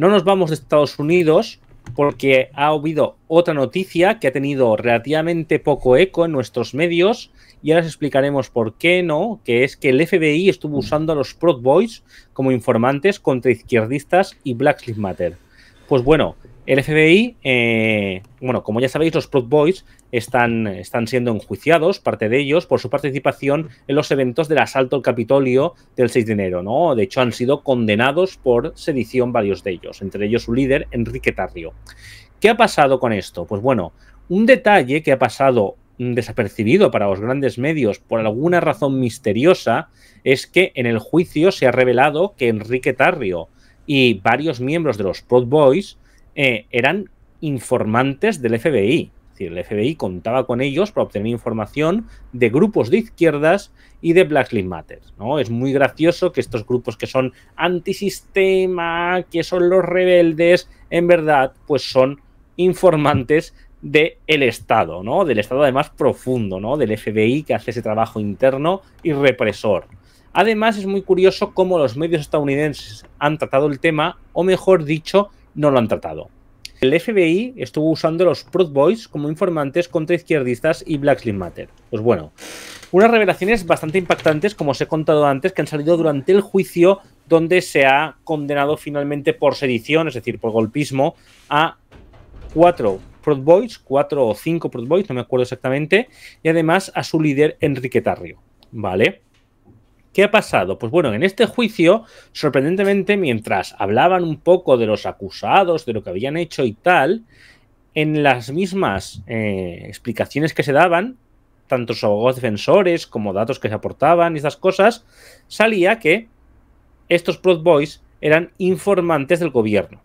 No nos vamos de Estados Unidos porque ha habido otra noticia que ha tenido relativamente poco eco en nuestros medios y ahora os explicaremos por qué no, que es que el FBI estuvo usando a los Proud Boys como informantes contra izquierdistas y Black Lives Matter. Pues bueno, el FBI, eh, bueno, como ya sabéis, los Proud Boys están, están siendo enjuiciados, parte de ellos, por su participación en los eventos del asalto al Capitolio del 6 de enero, ¿no? De hecho, han sido condenados por sedición varios de ellos, entre ellos su líder, Enrique Tarrio. ¿Qué ha pasado con esto? Pues bueno, un detalle que ha pasado desapercibido para los grandes medios por alguna razón misteriosa es que en el juicio se ha revelado que Enrique Tarrio y varios miembros de los Proud Boys eh, eran informantes del FBI. Es decir, el FBI contaba con ellos para obtener información de grupos de izquierdas y de Black Lives Matter. Es muy gracioso que estos grupos que son antisistema, que son los rebeldes, en verdad, pues son informantes del Estado, ¿no? Del Estado además profundo, ¿no? Del FBI que hace ese trabajo interno y represor. Además es muy curioso cómo los medios estadounidenses han tratado el tema, o mejor dicho, no lo han tratado. El FBI estuvo usando los Proud Boys como informantes contra izquierdistas y Black Lives Matter. Pues bueno, unas revelaciones bastante impactantes, como os he contado antes, que han salido durante el juicio donde se ha condenado finalmente por sedición, es decir, por golpismo, a cuatro Proud Boys, cuatro o cinco Proud Boys, no me acuerdo exactamente, y además a su líder Enrique Tarrio. ¿Vale? ¿Qué ha pasado? Pues bueno, en este juicio, sorprendentemente, mientras hablaban un poco de los acusados, de lo que habían hecho y tal, en las mismas eh, explicaciones que se daban, tanto abogados defensores como datos que se aportaban y esas cosas, salía que estos Proud Boys eran informantes del gobierno.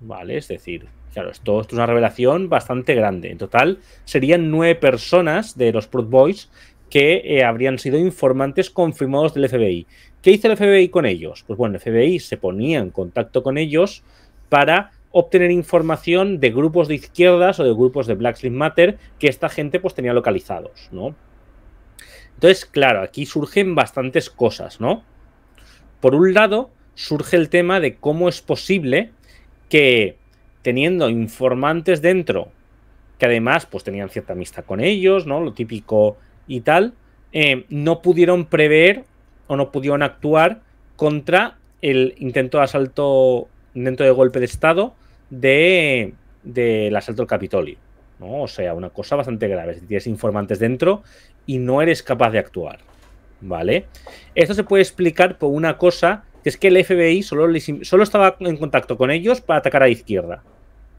¿Vale? Es decir, claro, esto, esto es una revelación bastante grande. En total, serían nueve personas de los Proud Boys que eh, habrían sido informantes confirmados del FBI. ¿Qué hizo el FBI con ellos? Pues bueno, el FBI se ponía en contacto con ellos para obtener información de grupos de izquierdas o de grupos de Black Lives Matter que esta gente pues tenía localizados, ¿no? Entonces, claro, aquí surgen bastantes cosas, ¿no? Por un lado, surge el tema de cómo es posible que teniendo informantes dentro que además pues tenían cierta amistad con ellos, ¿no? Lo típico y tal, eh, no pudieron prever o no pudieron actuar contra el intento de asalto dentro de golpe de Estado del de, asalto al Capitolio. ¿no? O sea, una cosa bastante grave. Si tienes informantes dentro y no eres capaz de actuar. ¿Vale? Esto se puede explicar por una cosa, que es que el FBI solo, solo estaba en contacto con ellos para atacar a izquierda.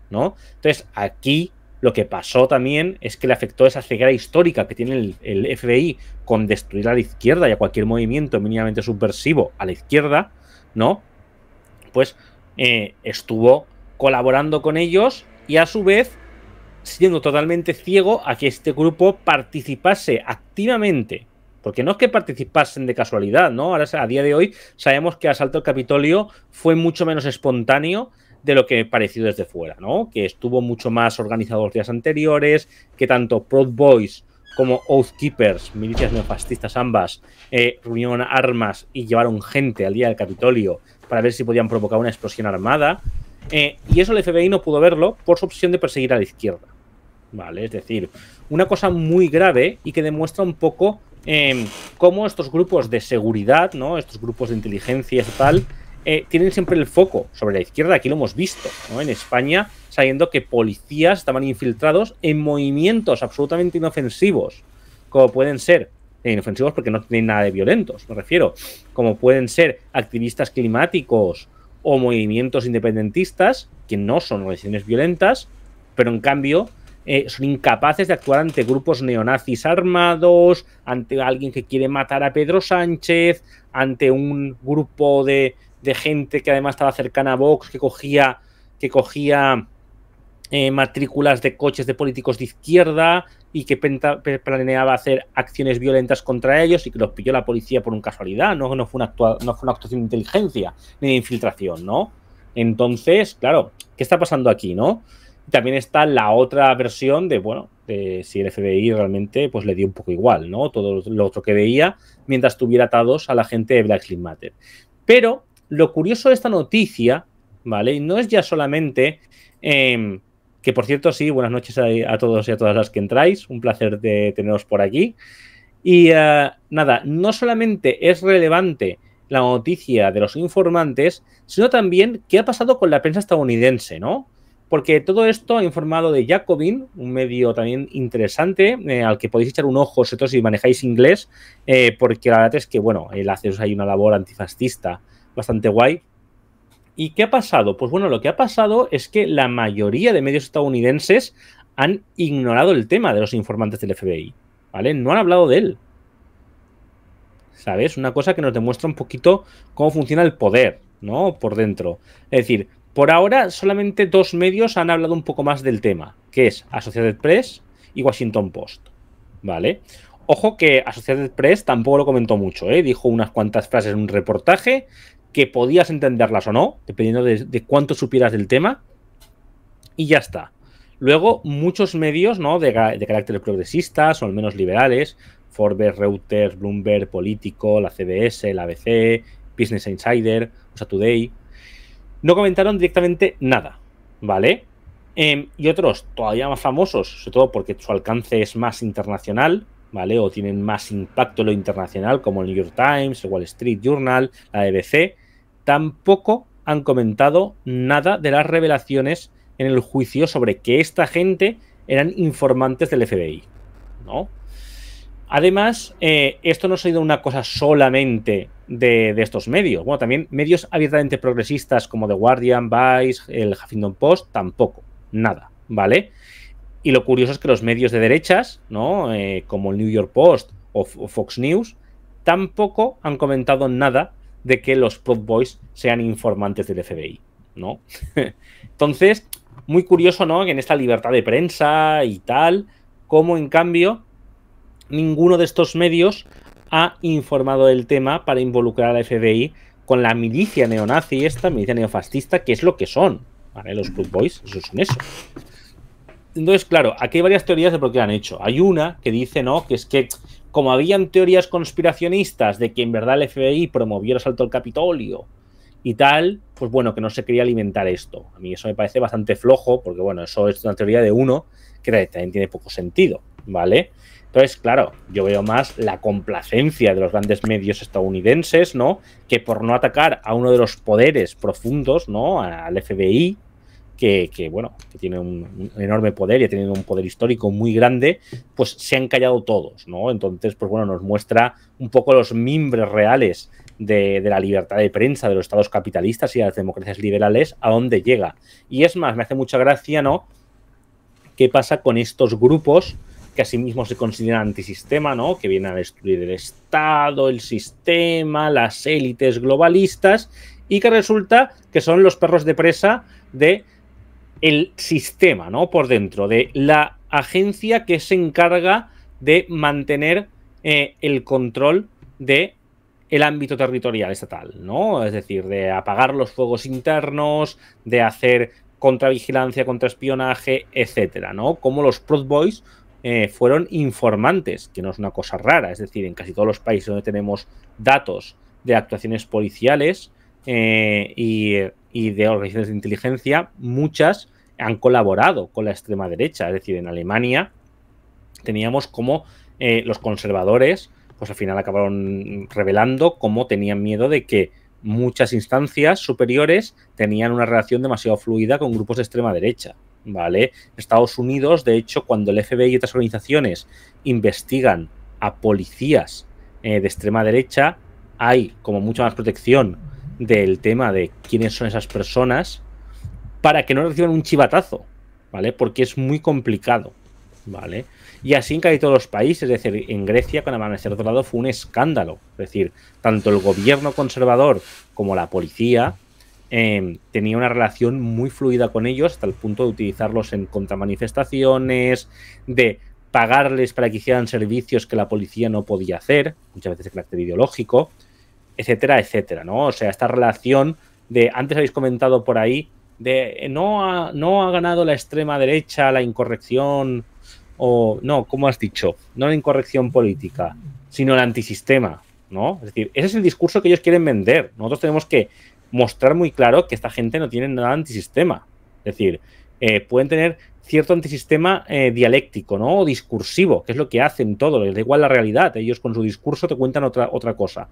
¿No? Entonces, aquí lo que pasó también es que le afectó esa ceguera histórica que tiene el, FBI con destruir a la izquierda y a cualquier movimiento mínimamente subversivo a la izquierda, ¿no? Pues eh, estuvo colaborando con ellos y a su vez siendo totalmente ciego a que este grupo participase activamente. Porque no es que participasen de casualidad, ¿no? Ahora, a día de hoy, sabemos que el asalto al Capitolio fue mucho menos espontáneo de lo que pareció desde fuera, ¿no? Que estuvo mucho más organizado los días anteriores, que tanto Proud Boys como Oath Keepers, milicias neofascistas ambas, eh, reunieron armas y llevaron gente al día del Capitolio para ver si podían provocar una explosión armada. Eh, y eso el FBI no pudo verlo por su opción de perseguir a la izquierda. ¿Vale? Es decir, una cosa muy grave y que demuestra un poco eh, cómo estos grupos de seguridad, ¿no? Estos grupos de inteligencia y tal, eh, tienen siempre el foco sobre la izquierda. Aquí lo hemos visto, ¿no? En España, sabiendo que policías estaban infiltrados en movimientos absolutamente inofensivos, como pueden ser eh, inofensivos porque no tienen nada de violentos, me refiero, como pueden ser activistas climáticos o movimientos independentistas, que no son organizaciones violentas, pero en cambio eh, son incapaces de actuar ante grupos neonazis armados, ante alguien que quiere matar a Pedro Sánchez, ante un grupo de de gente que además estaba cercana a Vox, que cogía, que cogía eh, matrículas de coches de políticos de izquierda y que planeaba hacer acciones violentas contra ellos y que los pilló la policía por un casualidad, no, no, fue, una no fue una actuación de inteligencia ni de infiltración, ¿no? Entonces, claro, ¿qué está pasando aquí, no? También está la otra versión de, bueno, si el FBI realmente pues le dio un poco igual, ¿no? Todo lo otro que veía mientras estuviera atados a la gente de Black Lives Matter. Pero lo curioso de esta noticia, ¿vale? Y No es ya solamente... Em, que por cierto, sí, buenas noches a, todos y a todas las que entráis. Un placer de teneros por aquí. Y eh, nada, no solamente es relevante la noticia de los informantes, sino también qué ha pasado con la prensa estadounidense, ¿no? Porque todo esto ha informado de Jacobin, un medio también interesante eh, al que podéis echar un ojo, si manejáis inglés, eh, porque la verdad es que, bueno, el hace hay una labor antifascista bastante guay. ¿Y qué ha pasado? Pues bueno, lo que ha pasado es que la mayoría de medios estadounidenses han ignorado el tema de los informantes del FBI, ¿vale? No han hablado de él. ¿Sabes? Una cosa que nos demuestra un poquito cómo funciona el poder, ¿no? Por dentro. Es decir, por ahora solamente dos medios han hablado un poco más del tema, que es Associated Press y Washington Post, ¿vale? Ojo que Associated Press tampoco lo comentó mucho, ¿eh? dijo unas cuantas frases en un reportaje, que podías entenderlas o no, dependiendo de, cuánto supieras del tema, y ya está. Luego, muchos medios ¿no? de, de carácter progresistas o al menos liberales, Forbes, Reuters, Bloomberg, Político, la CBS, la ABC, Business Insider, USA Today, no comentaron directamente nada, ¿vale? Em, y otros todavía más famosos, sobre todo porque su alcance es más internacional, ¿vale? O tienen más impacto en lo internacional, como el New York Times, el Wall Street Journal, la ABC tampoco han comentado nada de las revelaciones en el juicio sobre que esta gente eran informantes del FBI. ¿no? Además, eh, esto no ha sido una cosa solamente de, estos medios. Bueno, también medios abiertamente progresistas como The Guardian, Vice, el Huffington Post, tampoco. Nada, ¿vale? Y lo curioso es que los medios de derechas, ¿no? Eh, como el New York Post o Fox News, tampoco han comentado nada de que los Proud Boys sean informantes del FBI, ¿no? Entonces, muy curioso, ¿no? en esta libertad de prensa y tal, como en cambio ninguno de estos medios ha informado del tema para involucrar al FBI con la milicia neonazi, esta milicia neofascista, que es lo que son, ¿vale? Los Proud Boys, eso son eso. Entonces, claro, aquí hay varias teorías de por qué lo han hecho. Hay una que dice, ¿no? Que es que como habían teorías conspiracionistas de que en verdad el FBI promovió el asalto al Capitolio y tal, pues bueno, que no se quería alimentar esto. A mí eso me parece bastante flojo, porque bueno, eso es una teoría de uno que también tiene poco sentido, ¿vale? Entonces, claro, yo veo más la complacencia de los grandes medios estadounidenses, ¿no? Que por no atacar a uno de los poderes profundos, ¿no? Al FBI, que, bueno, que tiene un, enorme poder y ha tenido un poder histórico muy grande, pues se han callado todos, ¿no? Entonces, pues bueno, nos muestra un poco los mimbres reales de, la libertad de prensa, de los estados capitalistas y de las democracias liberales, a dónde llega. Y es más, me hace mucha gracia, ¿no? ¿Qué pasa con estos grupos? que asimismo se consideran antisistema, ¿no? Que vienen a destruir el Estado, el sistema, las élites globalistas, y que resulta que son los perros de presa de el sistema, ¿no? Por dentro, de la agencia que se encarga de mantener eh, el control de el ámbito territorial estatal, ¿no? Es decir, de apagar los fuegos internos, de hacer contravigilancia, contraespionaje, etcétera, ¿no? Como los Proud Boys eh, fueron informantes, que no es una cosa rara, es decir, en casi todos los países donde tenemos datos de actuaciones policiales eh, y, y de organizaciones de inteligencia, muchas han colaborado con la extrema derecha. Es decir, en Alemania teníamos como eh, los conservadores, pues al final acabaron revelando cómo tenían miedo de que muchas instancias superiores tenían una relación demasiado fluida con grupos de extrema derecha. ¿Vale? Estados Unidos, de hecho, cuando el FBI y otras organizaciones investigan a policías eh, de extrema derecha, hay como mucha más protección del tema de quiénes son esas personas para que no reciban un chivatazo, ¿vale? Porque es muy complicado, ¿vale? Y así en casi todos los países, es decir, en Grecia con Amanecer Dorado fue un escándalo, es decir, tanto el gobierno conservador como la policía em, tenía una relación muy fluida con ellos hasta el punto de utilizarlos en contramanifestaciones, de pagarles para que hicieran servicios que la policía no podía hacer, muchas veces de carácter ideológico, etcétera, etcétera, ¿no? O sea, esta relación de, antes habéis comentado por ahí eh, no ha, no ha ganado la extrema derecha, la incorrección, o no, como has dicho, no la incorrección política, sino el antisistema, ¿no? Es decir, ese es el discurso que ellos quieren vender. Nosotros tenemos que mostrar muy claro que esta gente no tiene nada antisistema. Es decir, eh, pueden tener cierto antisistema eh, dialéctico, ¿no? O discursivo, que es lo que hacen todos, les da igual la realidad, ellos con su discurso te cuentan otra, otra cosa.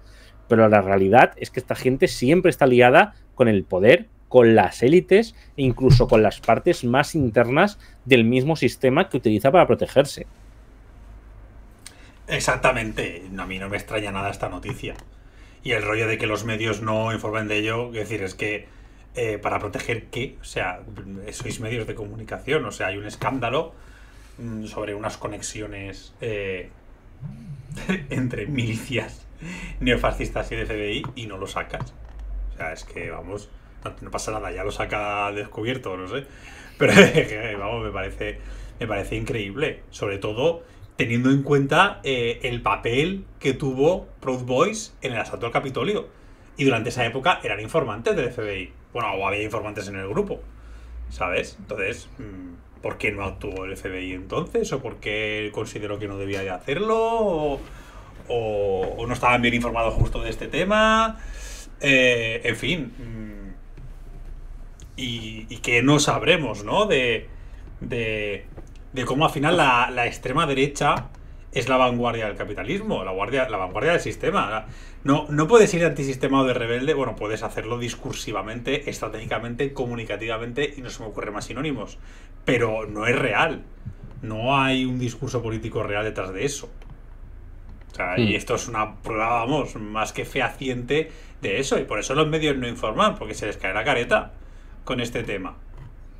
Pero la realidad es que esta gente siempre está liada con el poder con las élites e incluso con las partes más internas del mismo sistema que utiliza para protegerse. Exactamente, a mí no me extraña nada esta noticia. Y el rollo de que los medios no informen de ello, es decir, es que eh, para proteger qué, o sea, eh, sois medios de comunicación, o sea, hay un escándalo mm, sobre unas conexiones eh, entre milicias neofascistas y de FBI y no lo sacas. O sea, es que vamos, no pasa nada, ya lo saca descubierto, no sé. Pero vamos, me parece, me parece increíble. Sobre todo teniendo en cuenta eh, el papel que tuvo Proud Boys en el asalto al Capitolio. Y durante esa época eran informantes del FBI. Bueno, o había informantes en el grupo. ¿Sabes? Entonces, mm, ¿por qué no actuó el FBI entonces? ¿O por qué consideró que no debía de hacerlo? ¿O, no estaban bien informados justo de este tema? Eh, en fin mm, y, que no sabremos, ¿no? De, de, cómo al final la, extrema derecha es la vanguardia del capitalismo, la, guardia, la vanguardia del sistema. No, no puedes ir de antisistema o de rebelde, bueno, puedes hacerlo discursivamente, estratégicamente, comunicativamente y no se me ocurren más sinónimos, pero no es real. No hay un discurso político real detrás de eso. O sea, y hmm. esto es una prueba, vamos, más que fehaciente de eso. Y por eso los medios no informan, porque se les cae la careta con este tema.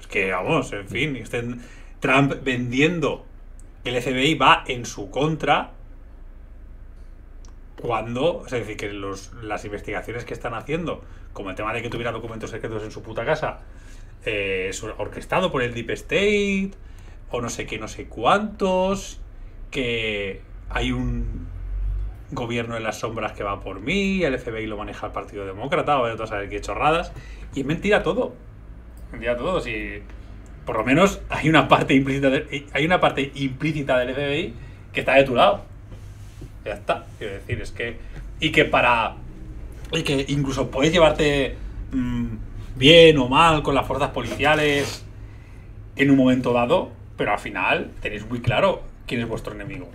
Es que, vamos, en fin, estén Trump vendiendo el FBI va en su contra cuando, es decir, que los, las investigaciones que están haciendo, como el tema de que tuviera documentos secretos en su puta casa, eh, es orquestado por el Deep State, o no sé qué, no sé cuántos, que hay un gobierno en las sombras que va por mí, el FBI lo maneja el Partido Demócrata, o a ver qué chorradas, y es mentira todo a todos y por lo menos hay una parte implícita hay una parte implícita del FBI que está de tu lado. Ya está, quiero decir, es que y que para y que incluso puedes llevarte mm, bien o mal con las fuerzas policiales en un momento dado, pero al final tenéis muy claro quién es vuestro enemigo.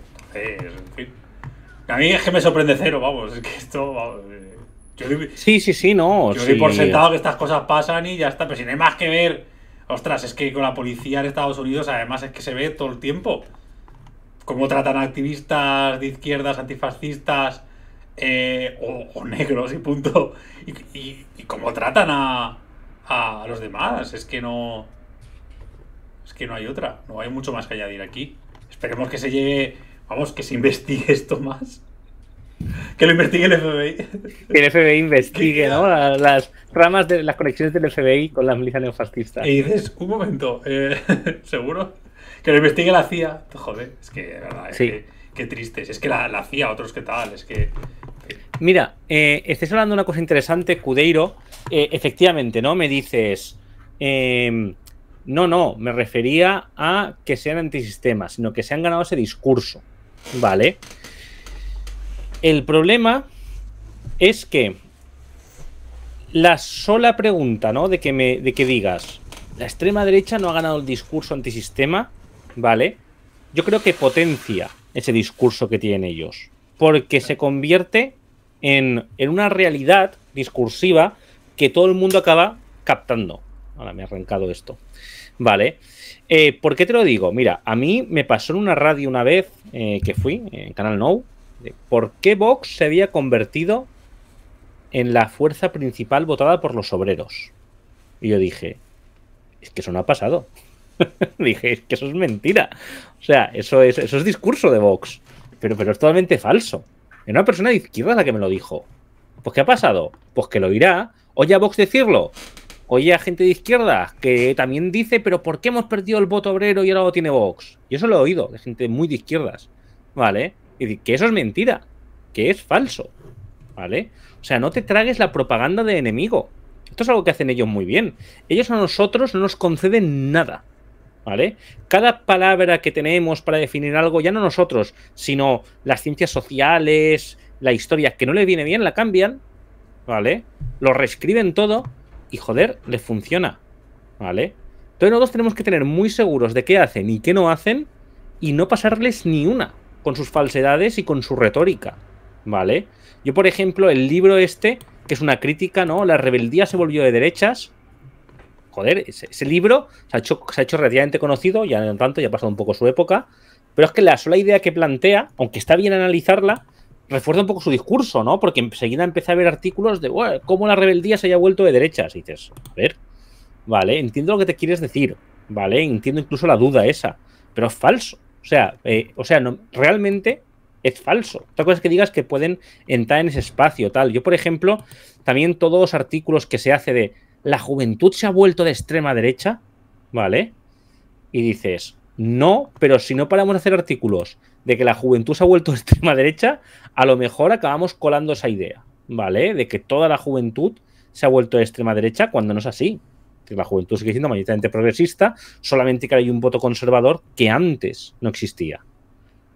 a mí es que me sorprende cero, vamos, es que esto eh, yo sí, sí, sí, no. Yo por sentado que estas cosas pasan y ya está, pero si no hay más que ver. Ostras, es que con la policía en Estados Unidos además es que se ve todo el tiempo. Cómo tratan a activistas de izquierdas, antifascistas eh, o, negros y punto. Y, cómo tratan a, a los demás. Es que no. Es que no hay otra. No hay mucho más que añadir aquí. Esperemos que se llegue. Vamos, que se investigue esto más. Que lo investigue el FBI. Que el FBI investigue, ¿no? Las, ramas de las conexiones del FBI con las milicias neofascistas. Y dices, un momento, eh, ¿seguro? Que lo investigue la CIA. Joder, es que, verdad, es qué tristes. Es que la, CIA, otros que tal, es que. Mira, eh, estés hablando de una cosa interesante, Cudeiro. Eh, efectivamente, ¿no? Me dices. Em, no, no, me refería a que sean antisistemas, sino que se han ganado ese discurso. ¿Vale? El problema es que la sola pregunta, ¿no? De que me, de que digas, la extrema derecha no ha ganado el discurso antisistema, ¿vale? Yo creo que potencia ese discurso que tienen ellos, porque se convierte en, una realidad discursiva que todo el mundo acaba captando. Ahora me he arrancado esto. Vale. Eh, ¿Por qué te lo digo? Mira, a mí me pasó en una radio una vez eh, que fui, en Canal Now, ¿Por qué Vox se había convertido en la fuerza principal votada por los obreros? Y yo dije, es que eso no ha pasado. dije, es que eso es mentira. O sea, eso es, eso es discurso de Vox. Pero, pero es totalmente falso. Es una persona de izquierda la que me lo dijo. Pues ¿qué ha pasado? Pues que lo irá. Oye a Vox decirlo. Oye a gente de izquierda que también dice, pero ¿por qué hemos perdido el voto obrero y ahora lo tiene Vox? Y eso lo he oído de gente muy de izquierdas. ¿Vale? Y que eso es mentira, que es falso, ¿vale? O sea, no te tragues la propaganda de enemigo. Esto es algo que hacen ellos muy bien. Ellos a nosotros no nos conceden nada, ¿vale? Cada palabra que tenemos para definir algo, ya no nosotros, sino las ciencias sociales, la historia, que no le viene bien, la cambian, ¿vale? Lo reescriben todo y joder, le funciona, ¿vale? Entonces nosotros tenemos que tener muy seguros de qué hacen y qué no hacen y no pasarles ni una con sus falsedades y con su retórica, ¿vale? Yo, por ejemplo, el libro este, que es una crítica, ¿no? La rebeldía se volvió de derechas. Joder, ese, libro se ha, hecho, relativamente conocido, ya no tanto, ya ha pasado un poco su época, pero es que la sola idea que plantea, aunque está bien analizarla, refuerza un poco su discurso, ¿no? Porque enseguida empecé a ver artículos de cómo la rebeldía se haya vuelto de derechas. Y dices, a ver, vale, entiendo lo que te quieres decir, ¿vale? Entiendo incluso la duda esa, pero es falso, o sea, eh, o sea no, realmente es falso. Otra cosa es que digas que pueden entrar en ese espacio, tal. Yo, por ejemplo, también todos los artículos que se hace de la juventud se ha vuelto de extrema derecha, ¿vale? Y dices, no, pero si no paramos de hacer artículos de que la juventud se ha vuelto de extrema derecha, a lo mejor acabamos colando esa idea, ¿vale? De que toda la juventud se ha vuelto de extrema derecha cuando no es así la juventud sigue siendo mayoritariamente progresista, solamente que hay un voto conservador que antes no existía.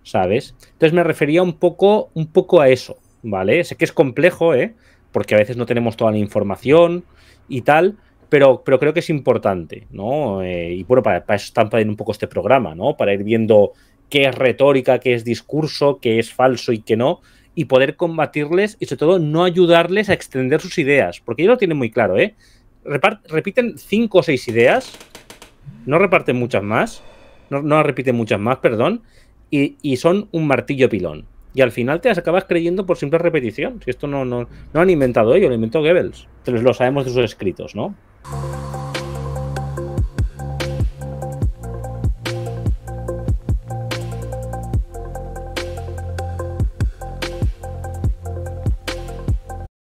¿Sabes? Entonces me refería un poco, un poco a eso, ¿vale? Sé que es complejo, ¿eh? Porque a veces no tenemos toda la información y tal, pero, pero creo que es importante, ¿no? Eh, y bueno, para, para eso un poco este programa, ¿no? Para ir viendo qué es retórica, qué es discurso, qué es falso y qué no, y poder combatirles y sobre todo no ayudarles a extender sus ideas, porque ellos lo tienen muy claro, ¿eh? repiten cinco o seis ideas, no reparten muchas más, no, repiten muchas más, perdón, y, son un martillo pilón. Y al final te acabas creyendo por simple repetición. Si esto no, no, han inventado ellos, lo inventó Goebbels. Entonces lo sabemos de sus escritos, ¿no?